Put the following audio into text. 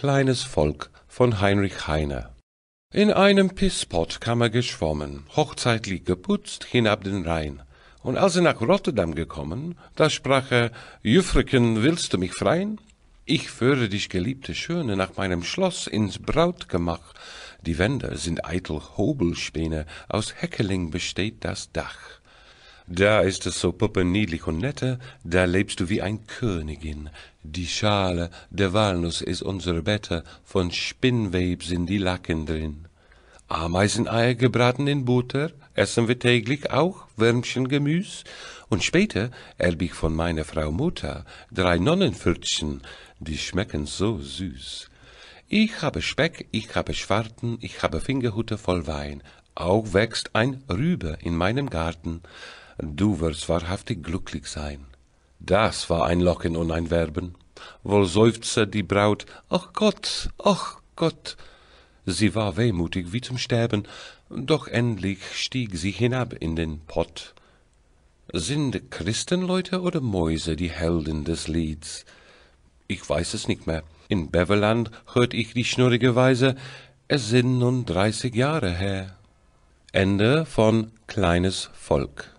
Kleines Volk von Heinrich Heine. In einem Pisspot kam er geschwommen, hochzeitlich geputzt hinab den Rhein. Und als er nach Rotterdam gekommen, da sprach er, Jüfreken, willst du mich freien? Ich führe dich, geliebte Schöne, nach meinem Schloss ins Brautgemach. Die Wände sind eitel Hobelspäne, aus Heckeling besteht das Dach. Da ist es so puppenniedlich und nette, da lebst du wie ein Königin. Die Schale der Walnuss ist unsere Bette, von Spinnweb sind die Lacken drin. Ameiseneier gebraten in Butter, essen wir täglich auch Würmchengemüs. Und später erb ich von meiner Frau Mutter drei Nonnenpfötchen, die schmecken so süß. Ich habe Speck, ich habe Schwarten, ich habe Fingerhutte voll Wein. Auch wächst ein Rübe in meinem Garten du wirst wahrhaftig glücklich sein. Das war ein Locken und ein Werben. Wohl seufzte die Braut, ach Gott, ach Gott. Sie war wehmutig wie zum Sterben, doch endlich stieg sie hinab in den Pott. Sind Christenleute oder Mäuse die Helden des Lieds? Ich weiß es nicht mehr. In Beverland hört ich die schnurrige Weise, es sind nun dreißig Jahre her. Ende von Kleines Volk